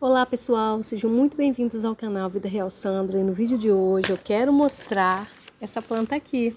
Olá pessoal, sejam muito bem-vindos ao canal Vida Real Sandra e no vídeo de hoje eu quero mostrar essa planta aqui,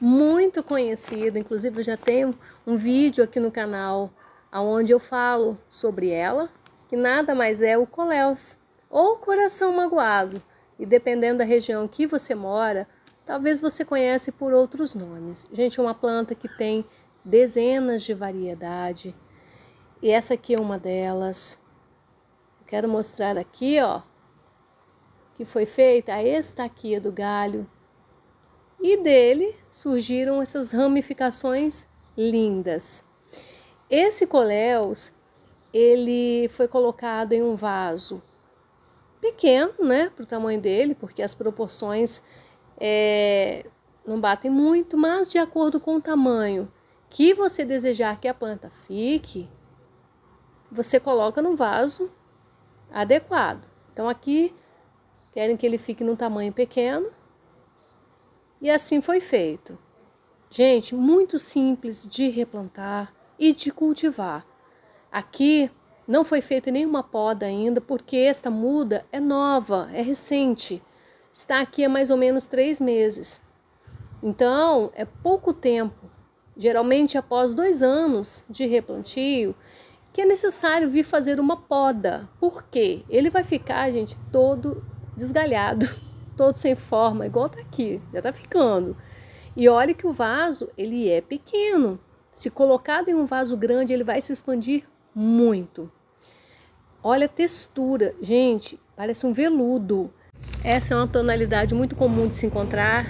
muito conhecida, inclusive eu já tenho um vídeo aqui no canal onde eu falo sobre ela, que nada mais é o coléus ou coração magoado, e dependendo da região que você mora, talvez você conhece por outros nomes. Gente, é uma planta que tem dezenas de variedade, e essa aqui é uma delas. Quero mostrar aqui, ó, que foi feita a estaquia do galho. E dele surgiram essas ramificações lindas. Esse coléus, ele foi colocado em um vaso pequeno, né, para o tamanho dele, porque as proporções é, não batem muito, mas de acordo com o tamanho que você desejar que a planta fique, você coloca no vaso adequado. Então aqui querem que ele fique num tamanho pequeno. E assim foi feito. Gente, muito simples de replantar e de cultivar. Aqui não foi feita nenhuma poda ainda, porque esta muda é nova, é recente. Está aqui há mais ou menos três meses. Então, é pouco tempo. Geralmente, após dois anos de replantio, que é necessário vir fazer uma poda. Por quê? Ele vai ficar, gente, todo desgalhado, todo sem forma, igual tá aqui, já tá ficando. E olha que o vaso, ele é pequeno. Se colocado em um vaso grande, ele vai se expandir muito. Olha a textura, gente, parece um veludo. Essa é uma tonalidade muito comum de se encontrar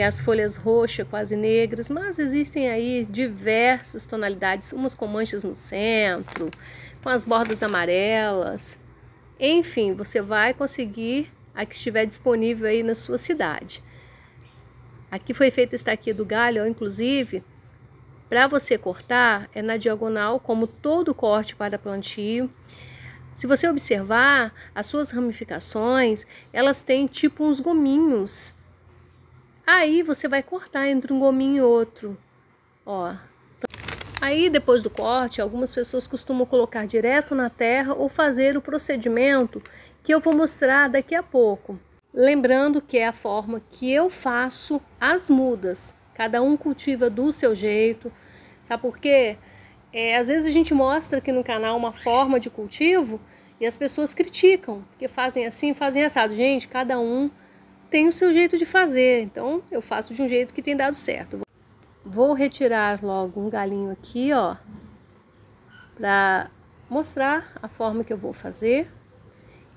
é as folhas roxas, quase negras, mas existem aí diversas tonalidades, umas com manchas no centro, com as bordas amarelas. Enfim, você vai conseguir a que estiver disponível aí na sua cidade. Aqui foi feita a estaquia do galho, inclusive, para você cortar é na diagonal, como todo corte para plantio. Se você observar, as suas ramificações, elas têm tipo uns gominhos Aí você vai cortar entre um gominho e outro, ó. Aí depois do corte, algumas pessoas costumam colocar direto na terra ou fazer o procedimento que eu vou mostrar daqui a pouco. Lembrando que é a forma que eu faço as mudas. Cada um cultiva do seu jeito, sabe por quê? É, às vezes a gente mostra aqui no canal uma forma de cultivo e as pessoas criticam, porque fazem assim, fazem assado. Gente, cada um tem o seu jeito de fazer. Então, eu faço de um jeito que tem dado certo. Vou retirar logo um galinho aqui, ó, para mostrar a forma que eu vou fazer.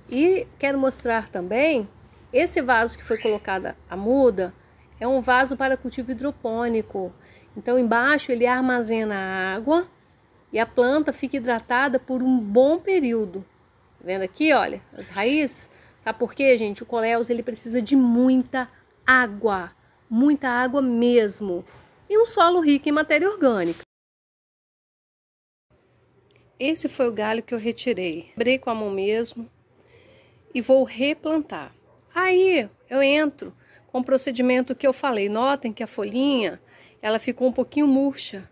E quero mostrar também esse vaso que foi colocada a muda é um vaso para cultivo hidropônico. Então embaixo ele armazena água e a planta fica hidratada por um bom período. Tá vendo aqui, olha, as raízes Sabe por quê, gente? O coléus ele precisa de muita água, muita água mesmo, e um solo rico em matéria orgânica. Esse foi o galho que eu retirei. Brei com a mão mesmo e vou replantar. Aí eu entro com o procedimento que eu falei. Notem que a folhinha ela ficou um pouquinho murcha.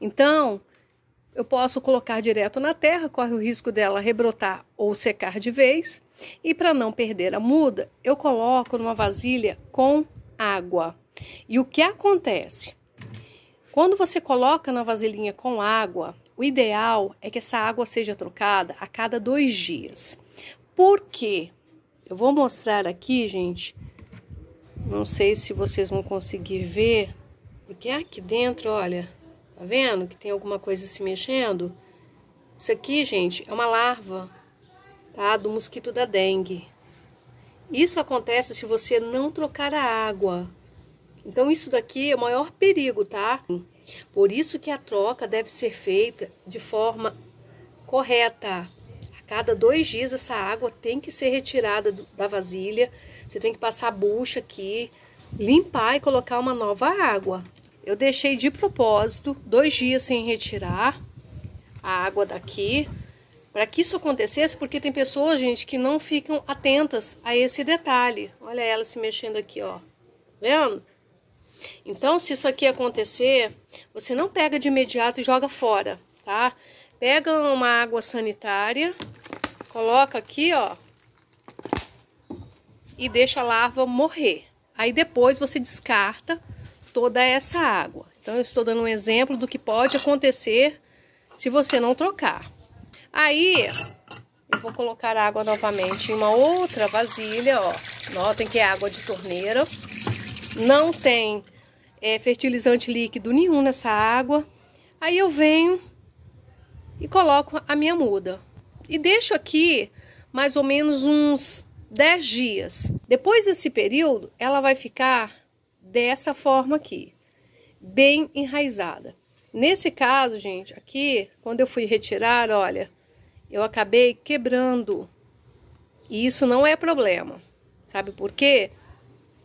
Então, eu posso colocar direto na terra, corre o risco dela rebrotar ou secar de vez. E para não perder a muda, eu coloco numa vasilha com água. E o que acontece? Quando você coloca na vasilhinha com água, o ideal é que essa água seja trocada a cada dois dias. Por quê? Eu vou mostrar aqui, gente. Não sei se vocês vão conseguir ver, porque aqui dentro, olha Tá vendo que tem alguma coisa se mexendo? Isso aqui, gente, é uma larva, tá? Do mosquito da dengue. Isso acontece se você não trocar a água. Então, isso daqui é o maior perigo, tá? Por isso que a troca deve ser feita de forma correta. A cada dois dias, essa água tem que ser retirada da vasilha. Você tem que passar a bucha aqui, limpar e colocar uma nova água. Eu deixei de propósito dois dias sem retirar a água daqui, para que isso acontecesse, porque tem pessoas, gente, que não ficam atentas a esse detalhe. Olha ela se mexendo aqui, ó. Vendo? Então, se isso aqui acontecer, você não pega de imediato e joga fora, tá? Pega uma água sanitária, coloca aqui, ó, e deixa a larva morrer. Aí depois você descarta toda essa água. Então, eu estou dando um exemplo do que pode acontecer se você não trocar. Aí, eu vou colocar a água novamente em uma outra vasilha, ó. Notem que é água de torneira. Não tem é, fertilizante líquido nenhum nessa água. Aí eu venho e coloco a minha muda. E deixo aqui mais ou menos uns 10 dias. Depois desse período, ela vai ficar dessa forma aqui, bem enraizada. Nesse caso, gente, aqui, quando eu fui retirar, olha, eu acabei quebrando. E isso não é problema. Sabe por quê?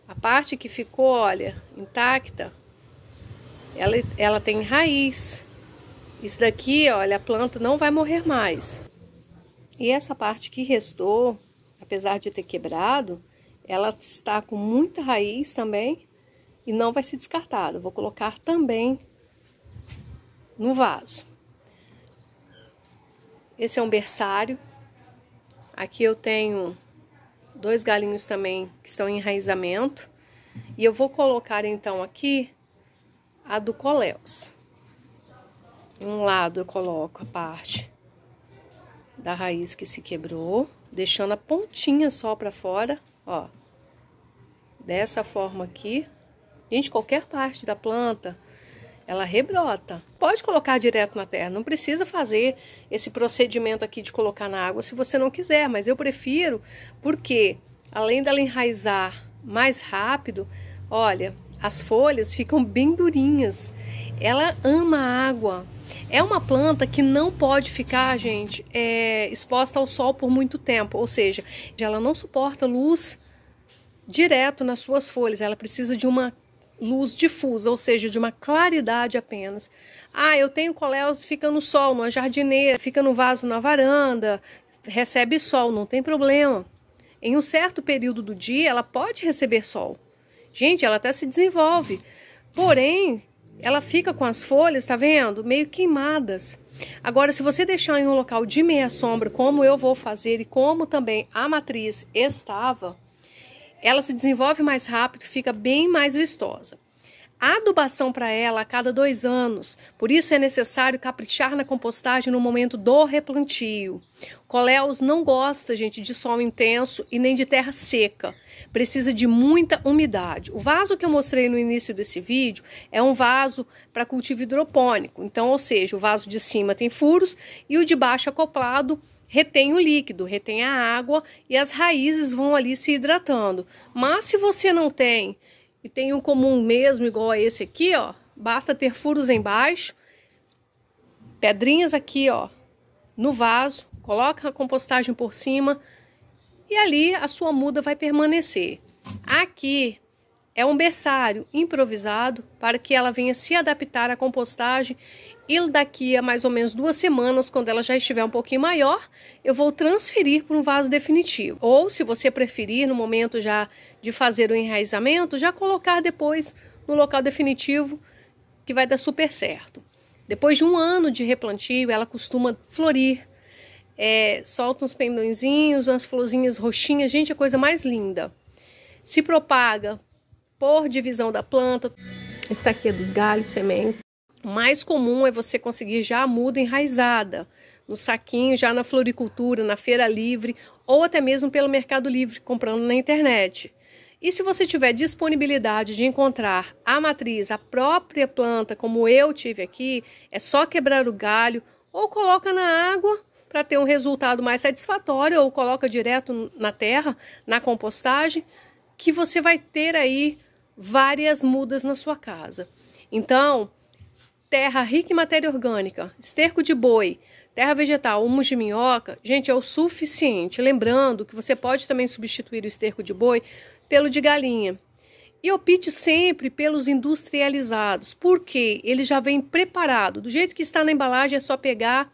A parte que ficou, olha, intacta, ela, ela tem raiz. Isso daqui, olha, a planta não vai morrer mais. E essa parte que restou, apesar de ter quebrado, ela está com muita raiz também e não vai ser descartado. Vou colocar também no vaso. Esse é um berçário. Aqui eu tenho dois galinhos também que estão em enraizamento. E eu vou colocar então aqui a do coléus. Em um lado eu coloco a parte da raiz que se quebrou, deixando a pontinha só para fora, ó. Dessa forma aqui, Gente, qualquer parte da planta, ela rebrota. Pode colocar direto na terra, não precisa fazer esse procedimento aqui de colocar na água se você não quiser, mas eu prefiro porque além dela enraizar mais rápido, olha, as folhas ficam bem durinhas. Ela ama a água. É uma planta que não pode ficar, gente, é, exposta ao sol por muito tempo, ou seja, ela não suporta luz direto nas suas folhas, ela precisa de uma luz difusa, ou seja, de uma claridade apenas. Ah, eu tenho coléus, fica no sol, numa jardineira, fica no vaso na varanda, recebe sol, não tem problema. Em um certo período do dia, ela pode receber sol. Gente, ela até se desenvolve. Porém, ela fica com as folhas, tá vendo? Meio queimadas. Agora, se você deixar em um local de meia sombra, como eu vou fazer e como também a matriz estava, ela se desenvolve mais rápido, fica bem mais vistosa. A adubação para ela a cada dois anos, por isso é necessário caprichar na compostagem no momento do replantio. Coléus não gosta, gente, de sol intenso e nem de terra seca. Precisa de muita umidade. O vaso que eu mostrei no início desse vídeo é um vaso para cultivo hidropônico. Então, ou seja, o vaso de cima tem furos e o de baixo acoplado retém o líquido, retém a água e as raízes vão ali se hidratando. Mas se você não tem e tem um comum mesmo igual a esse aqui, ó, basta ter furos embaixo, pedrinhas aqui, ó, no vaso, coloca a compostagem por cima e ali a sua muda vai permanecer. Aqui é um berçário improvisado para que ela venha se adaptar à compostagem e daqui a mais ou menos duas semanas, quando ela já estiver um pouquinho maior, eu vou transferir para um vaso definitivo. Ou, se você preferir, no momento já de fazer o enraizamento, já colocar depois no local definitivo, que vai dar super certo. Depois de um ano de replantio, ela costuma florir, é, solta uns pendõezinhos, umas florzinhas roxinhas, gente, a coisa mais linda. Se propaga por divisão da planta. Estaquia é dos galhos, sementes mais comum é você conseguir já a muda enraizada, no saquinho, já na floricultura, na feira livre ou até mesmo pelo Mercado Livre, comprando na internet. E se você tiver disponibilidade de encontrar a matriz, a própria planta, como eu tive aqui, é só quebrar o galho ou coloca na água para ter um resultado mais satisfatório ou coloca direto na terra, na compostagem, que você vai ter aí várias mudas na sua casa. Então, terra rica em matéria orgânica, esterco de boi, terra vegetal, humus de minhoca, gente, é o suficiente. Lembrando que você pode também substituir o esterco de boi pelo de galinha. E opte sempre pelos industrializados, porque ele já vem preparado. Do jeito que está na embalagem, é só pegar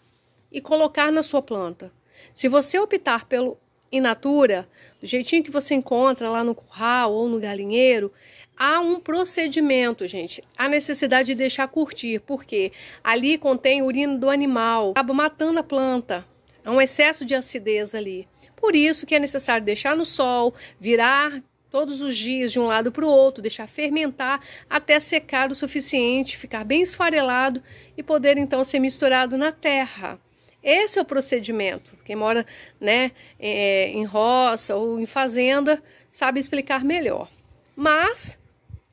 e colocar na sua planta. Se você optar pelo in natura, do jeitinho que você encontra lá no curral ou no galinheiro, há um procedimento, gente. Há necessidade de deixar curtir, porque ali contém urina do animal, acaba matando a planta. Há é um excesso de acidez ali. Por isso que é necessário deixar no sol, virar todos os dias de um lado para o outro, deixar fermentar até secar o suficiente, ficar bem esfarelado e poder então ser misturado na terra. Esse é o procedimento. Quem mora né, é, em roça ou em fazenda sabe explicar melhor. Mas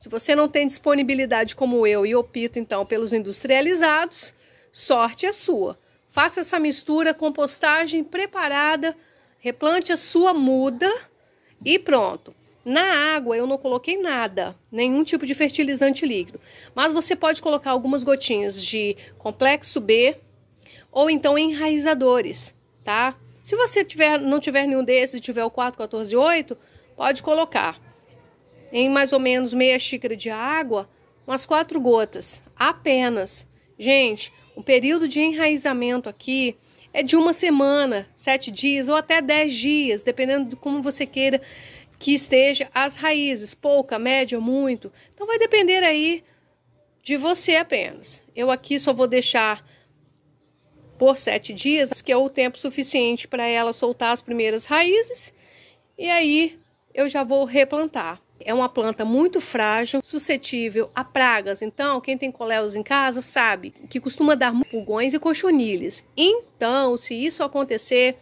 se você não tem disponibilidade como eu e opta então pelos industrializados, sorte é sua. Faça essa mistura, compostagem preparada, replante a sua muda e pronto. Na água eu não coloquei nada, nenhum tipo de fertilizante líquido, mas você pode colocar algumas gotinhas de complexo B ou então enraizadores, tá? Se você tiver, não tiver nenhum desses, tiver o 4148, pode colocar em mais ou menos meia xícara de água, umas quatro gotas apenas. Gente, o período de enraizamento aqui é de uma semana, sete dias ou até dez dias, dependendo de como você queira que esteja as raízes, pouca, média, muito. Então vai depender aí de você apenas. Eu aqui só vou deixar por sete dias, que é o tempo suficiente para ela soltar as primeiras raízes, e aí eu já vou replantar. É uma planta muito frágil, suscetível a pragas. Então, quem tem coléus em casa sabe que costuma dar pulgões e cochonilhas. Então, se isso acontecer,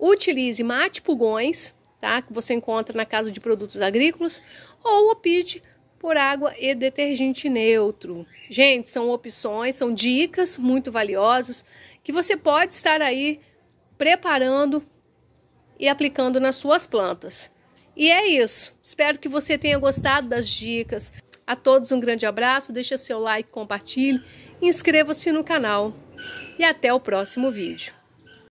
utilize mate pulgões, tá? Que você encontra na casa de produtos agrícolas, ou opte por água e detergente neutro. Gente, são opções, são dicas muito valiosas que você pode estar aí preparando e aplicando nas suas plantas. E é isso. Espero que você tenha gostado das dicas. A todos um grande abraço, deixa seu like, compartilhe, inscreva-se no canal e até o próximo vídeo.